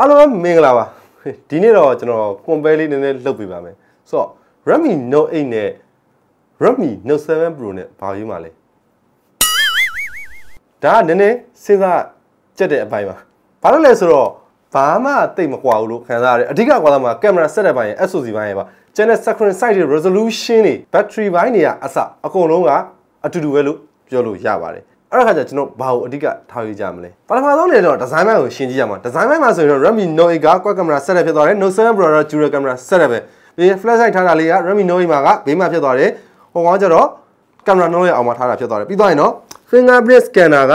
အားလုံးပဲမင်္ဂလာပါဒီနေ့တော့ကျွန်တော် compare လေးနည်းနည်းလုပ်ပေးပါမယ်ဆိုတော့ Redmi Note 8နဲ့ Redmi Note 7 Pro နဲ့ဘာယူမှာလဲဒါကနည်းနည်းစဉ်းစားကြက်တဲ့အပိုင်းပါဘာလို့လဲဆိုတော့ဘာမှတိတ်မကွာဘူးလို့ခံစားရတယ်အဓိကကွာတာမှာကင်မရာဆက်တဲ့ပိုင်းရယ် SoC ပိုင်းရယ်ပါ channel screen size တွေ resolution တွေ battery ပိုင်းတွေကအစအကုန်လုံးကအတူတူပဲလို့ပြောလို့ရပါတယ်အဲ့ဒါခါကျကျွန်တော်ဘာကိုအဓိကထားယူကြမလဲပထမဆုံးနေတော့ဒီဇိုင်းမိုင်းကိုရှင်းကြည့်ရမှာဒီဇိုင်းမိုင်းမှာဆိုရင်တော့ Redmi Note 8ကကွက်ကင်မရာ7ဖြစ်သွားတယ် Note 7 Pro က dual camera 7ပဲပြီးရင် flash light ထားတာလေးက Redmi Note 8မှာကဘေးမှာဖြစ်သွားတယ်ဟိုကောင်ကျတော့ကင်မရာနှလုံးရဲ့အောက်မှာထားတာဖြစ်သွားတယ်ပြီးသွားရင်တော့ fingerprint scanner က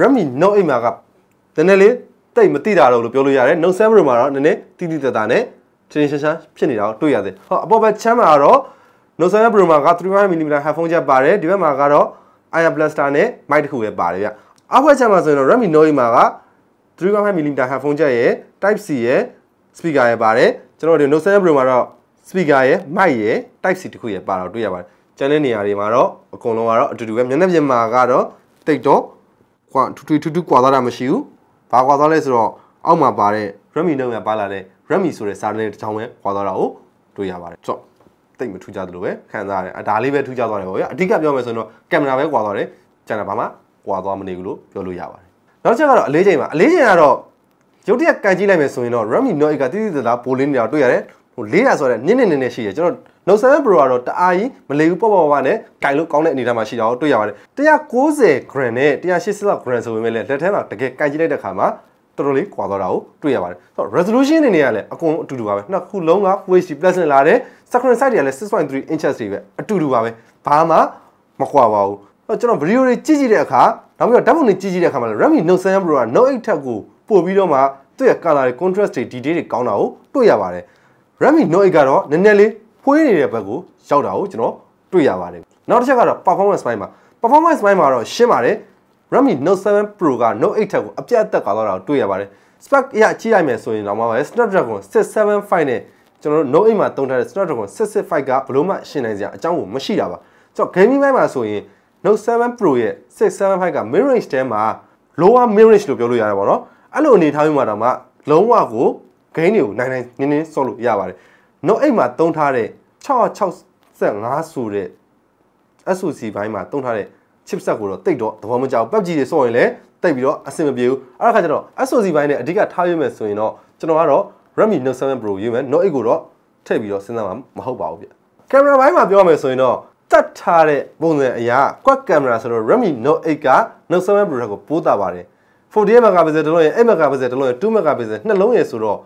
Redmi Note 8မှာကနည်းနည်းလေးတိတ်မတိတာတော့လို့ပြောလို့ရတယ် Note 7 Pro မှာတော့နည်းနည်းတိတိတတ်တာနဲ့ချင်းချင်းရှားဖြစ်နေတာကိုတွေ့ရတယ်ဟောအပေါ်ဘက်ချမ်းမှာကတော့ Note 7 Pro မှာက 3.5mm headphone jack ပါတယ်ဒီဘက်မှာကတော့ IR Blaster နဲ့ mic တစ်ခုပဲပါတယ်ဗျ။အောက်ဘက်ချက်မှာဆိုရင်တော့ Redmi Note မှာက 3.5mm headphone jack ရယ် Type C ရယ် speaker ရယ်ပါတယ်။ကျွန်တော်ဒီ Note 7 Pro မှာတော့ speaker ရယ် mic ရယ် Type C တစ်ခုရယ်ပါတော့တွေ့ရပါတယ်။ကျန်တဲ့နေရာတွေမှာတော့အကုန်လုံးကတော့အတူတူပဲမျက်နှာပြင်မှာကတော့တိတ်တော့ကွာထူထူထူထူကွာသွားတာမရှိဘူး။ဘာကွာသွားလဲဆိုတော့အောက်မှာပါတဲ့ Redmi Note မှာပါလာတဲ့ Redmi ဆိုတဲ့စာတန်းတစ်ချောင်းပဲကွာသွားတာကိုတွေ့ရပါတယ်။ဆိုတော့တိတ်မထူးကြသလိုပဲခံစားရတယ်ဒါလေးပဲထူးကြသွားတယ်ပေါ့ဗျာအဓိကပြောမယ်ဆိုရင်တော့ကင်မရာပဲကွာသွားတယ်ကျန်တာဘာမှကွာသွားမနေဘူးလို့ပြောလို့ရပါတယ်နောက်တစ်ချက်ကတော့အလေးချိန်ပါအလေးချိန်ကတော့ရုပ်တရက်ကန်ကြည့်လိုက်မယ်ဆိုရင်တော့ Redmi Note 8ကတိတိကျကျပိုလင်းနေတာတွေ့ရတယ်ဟိုလေးရဆိုတော့နင်းနေနေနေရှိတယ်ကျွန်တော် Note 7 Pro ကတော့တအားကြီးမလေးဘူးပေါ့ပေါ့ပါနဲ့ကင်လို့ကောင်းတဲ့အနေထားမှာရှိတာကိုတွေ့ရပါတယ်190 gram နဲ့180 gram ဆိုပေမဲ့လက်ထဲမှာတကယ်ကန်ကြည့်လိုက်တဲ့အခါမှာတော်တော်လေးကွာသွားတာကိုတွေ့ရပါတယ်ဆိုတော့ resolution အနေနဲ့ကလည်းအကုန်လုံးအတူတူပါပဲနှစ်ခုလုံးက Full HD Plus နဲ့လာတယ် screen size တွေကလည်း6.3 inches တွေပဲအတူတူပါပဲဘာမှမကွာပါဘူးတော့ကျွန်တော်ဗီဒီယိုတွေကြည့်ကြည့်တဲ့အခါနောက်ပြီးတော့ဓာတ်ပုံတွေကြည့်ကြည့်တဲ့အခါမှာ Redmi Note 7 Pro က Note 8ထက်ကိုပို့ပြီးတော့မှသူ့ရဲ့ color တွေ contrast တွေ detail တွေကောင်းတာကိုတွေ့ရပါတယ် Redmi Note 8ကတော့နည်းနည်းလေးဖွေးနေတဲ့ဘက်ကိုရောက်တာကိုကျွန်တော်တွေ့ရပါတယ်နောက်တစ်ချက်ကတော့ performance ပိုင်းမှာ performance ပိုင်းမှာတော့ရှင်းပါတယ် Redmi Note 7 Pro က Note 8ထက်ကိုအပြတ်အသက်ကသွားတာကိုတွေ့ရပါတယ် spec အရကြည့်လိုက်မယ်ဆိုရင်တော့မှပဲ Snapdragon 675နဲ့ကျွန်တော်တို့ Note 8မှာတုံးထားတဲ့ Snapdragon 665ကဘလို့မှရှင်နိုင်စရာအကြောင်းကိုမရှိတာပါကျွန်တော် gaming ဘက်မှာဆိုရင် Note 7 Pro ရဲ့675က mid range တဲမှာ lower mid range လို့ပြောလို့ရတယ်ပေါ့နော်အဲ့လိုအနေထားမျိုးမှာတော့မှလုံးဝကို gain တွေကိုနိုင်နိုင်နင်းနင်းဆော့လို့ရပါတယ် Note 8မှာတုံးထားတဲ့665ဆိုတဲ့ SoC ဘိုင်းမှာတုံးထားတဲ့ chip set ကိုတော့တိတ်တော့သဘောမကျဘူး PUBG တွေဆော့ရင်လည်းတိတ်ပြီးတော့အဆင်မပြေဘူးအဲ့ဒါခါကျတော့ SoC ဘိုင်းနဲ့အဓိကထားရမယ်ဆိုရင်တော့ကျွန်တော်ကတော့ Redmi Note 7 Pro ယူမယ် Note 8ကိုတော့ထည့်ပြီးတော့စဉ်းစားမှာမဟုတ်ပါဘူးဗျကင်မရာဘိုင်းမှာပြောရမယ်ဆိုရင်တော့တတ်ထားတဲ့ပုံစံအရာ quad camera ဆိုတော့ Redmi Note 8က Note 7 Pro ကိုပိုးတာပါတယ် 48MP တလုံးရဲ့ 8MP တလုံးရဲ့ 2MP နှလုံးရဲ့ဆိုတော့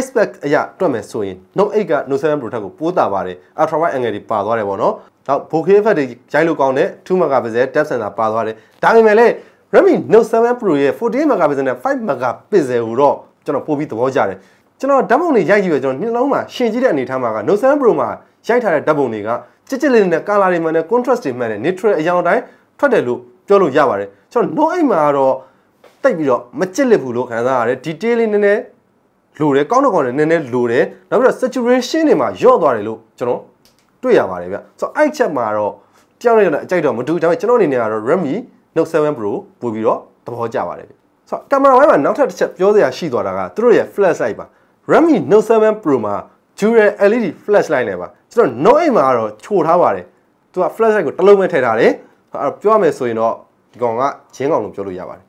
ice pack အရာတွက်မယ်ဆိုရင် Note 8က Note 7 Pro ထက်ကိုပိုးတာပါတယ် ultra wide angle တွေပါသွားတယ်ပေါ့နော်နောက် bokeh effect တွေရိုက်လို့ကောင်းတဲ့2 megapixel depth sensor ပါသွားတယ်ဒါပေမဲ့လည်း Redmi Note 7 Pro ရဲ့48 megapixel နဲ့5 megapixel ကိုတော့ကျွန်တော်ပို့ပြီးသဘောကျတယ်ကျွန်တော်ဓာတ်ပုံတွေရိုက်ကြည့်ပဲကျွန်တော်နှလုံးမှာရှင်ကြည့်တဲ့အနေအထားမှာက Note 7 Pro မှာရိုက်ထားတဲ့ဓာတ်ပုံတွေကကြစ်ကြစ်လေးနဲ့ color တွေမှန်တယ် contrast တွေမှန်တယ် neutral အရောင်တိုင်းထွက်တယ်လို့ပြောလို့ရပါတယ်ကျွန်တော် Note 8မှာတော့တိတ်ပြီးတော့မကြစ်လစ်ဘူးလို့ခံစားရတယ် detail လေးနည်းနည်းလိုတယ်ကောင်းတော့ကောင်းတယ်နည်းနည်းလိုတယ်နောက်ပြီးတော့ saturation တွေမှာညော့သွားတယ်လို့ကျွန်တော်တွေ့ရပါတယ်ဗျဆိုတော့အဲ့ချက်မှာတော့တယောက်နဲ့တယောက်အကြိုက်တော့မတူဒါပေမဲ့ကျွန်တော်အနေနဲ့ကတော့ Redmi Note 7 Pro ပို့ပြီးတော့သဘောကျပါတယ်ဆိုတော့ကင်မရာဝိုင်းမှာနောက်ထပ်တစ်ချက်ပြောစရာရှိသွားတာကသူတို့ရဲ့ flash light ပါ Redmi Note 7 Pro မှာ Dual LED flash light နဲ့ပါကျွန်တော် Note 8မှာကတော့ချိုထားပါတယ်သူက flash light ကိုတစ်လုံးပဲထည့်ထားတယ်အဲ့တော့ပြောရမယ်ဆိုရင်တော့ဒီကောင်ကဂျင်းကောင်လို့ပြောလို့ရပါတယ်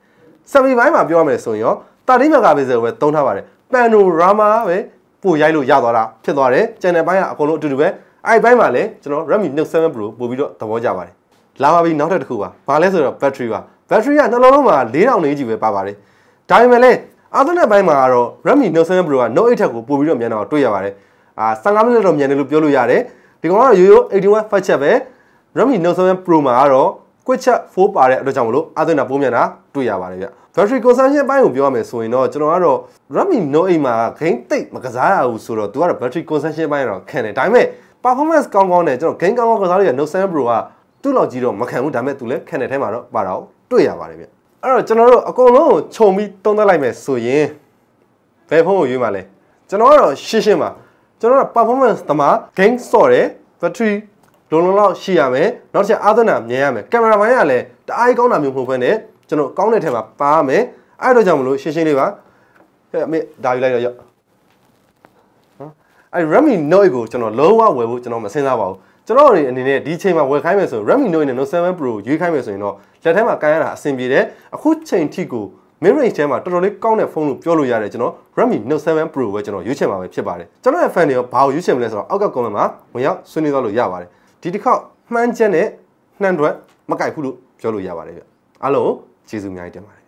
semi ဘိုင်းမှာပြောရမယ်ဆိုရင်ရောတာတိမြကပေးစရာပဲသုံးထားပါတယ်ပန်နိုရာမာပဲပို့ရိုက်လို့ရသွားတာဖြစ်သွားတယ်။ channel ဘိုင်းကအကုန်လုံးအတူတူပဲ။အဲ့ဘိုင်းမှာလည်းကျွန်တော် Redmi Note 7 Pro ပို့ပြီးတော့သဘောကျပါတယ်။လာပါပြီနောက်ထပ်တစ်ခုပါ။ဘာလဲဆိုတော့ battery ပါ။ battery ကနှလုံးလုံးမှာ4000လေးကြီးပဲပါပါတယ်။ဒါပေမဲ့လည်းအာသနဲ့ဘိုင်းမှာကတော့ Redmi Note 7 Pro က Note 8ထက်ကိုပို့ပြီးတော့မြန်တော့တွေ့ရပါတယ်။အာ15မိနစ်တော့မြန်တယ်လို့ပြောလို့ရတယ်။ဒီကောင်ကတော့ရိုးရိုး81 fast chat ပဲ။ Redmi Note 7 Pro မှာကတော့ quick charge 4ပါတဲ့အတွက်ကြောင့်မလို့အသွင်တာပုံမြန်တာတွေ့ရပါတယ်ဗျ battery consumption အပိုင်းကိုပြောရမယ်ဆိုရင်တော့ကျွန်တော်ကတော့ Redmi Note 8မှာ game တိတ်မကစားရဘူးဆိုတော့သူကတော့ battery consumption အပိုင်းတော့ခံတယ်ဒါပေမဲ့ performance ကောင်းကောင်းနဲ့ကျွန်တော် game ကောင်းကောင်းကစားလို့ရ Note 7 Pro ကသူ့လောက်ကြီးတော့မခံဘူးဒါပေမဲ့သူလည်းခံတဲ့ထဲမှာတော့ပါတော့တွေ့ရပါတယ်ဗျအဲ့တော့ကျွန်တော်တို့အကုန်လုံးကိုခြုံပြီးသုံးသပ်လိုက်မယ်ဆိုရင်ဘယ်ဖုန်းကိုရွေးမှာလဲကျွန်တော်ကတော့ရှင်းရှင်းပါကျွန်တော်က performance တမှာ game ဆော့တယ် battery လုံလုံလောက်ရှိရမယ်နောက်တစ်ချက်အာသနာမြင်ရမယ်ကင်မရာဘိုင်းကလည်းတအားကောင်းတာမျိုးမဟုတ်ဘဲနဲ့ကျွန်တော်ကောင်းတဲ့ထဲမှာပါရမယ်အဲ့တော့ကြောင့်မလို့ရှင်းရှင်းလေးပါဟဲ့အမေဒါယူလိုက်တော့ရောက်နော်အဲ့ Redmi Note ကိုကျွန်တော်လုံးဝဝယ်ဖို့ကျွန်တော်မစဉ်းစားပါဘူးကျွန်တော်အနေနဲ့ဒီချိန်မှာဝယ်ခိုင်းမယ်ဆို Redmi Note နဲ့ Note 7 Pro ရွေးခိုင်းမယ်ဆိုရင်တော့လက်ထဲမှာကန်ရတာအဆင်ပြေတယ်အခုချိန်ထိကို mid range ထဲမှာတော်တော်လေးကောင်းတဲ့ဖုန်းလို့ပြောလို့ရတယ်ကျွန်တော် Redmi Note 7 Pro ပဲကျွန်တော်ရွေးချယ်မှာပဲဖြစ်ပါတယ်ကျွန်တော်ရဲ့ fan တွေရောဘာကိုရွေးချယ်မလဲဆိုတော့အောက်က comment မှာဝင်ရောက်ဆွေးနွေးသွားလို့ရပါတယ်ဒီတစ်ခေါက်မှန်းချက်နဲ့နှံ့တွက်မကြိုက်ဘူးလို့ပြောလို့ရပါတယ်ဗျအားလုံးကျေးဇူးအများကြီးတင်ပါတယ်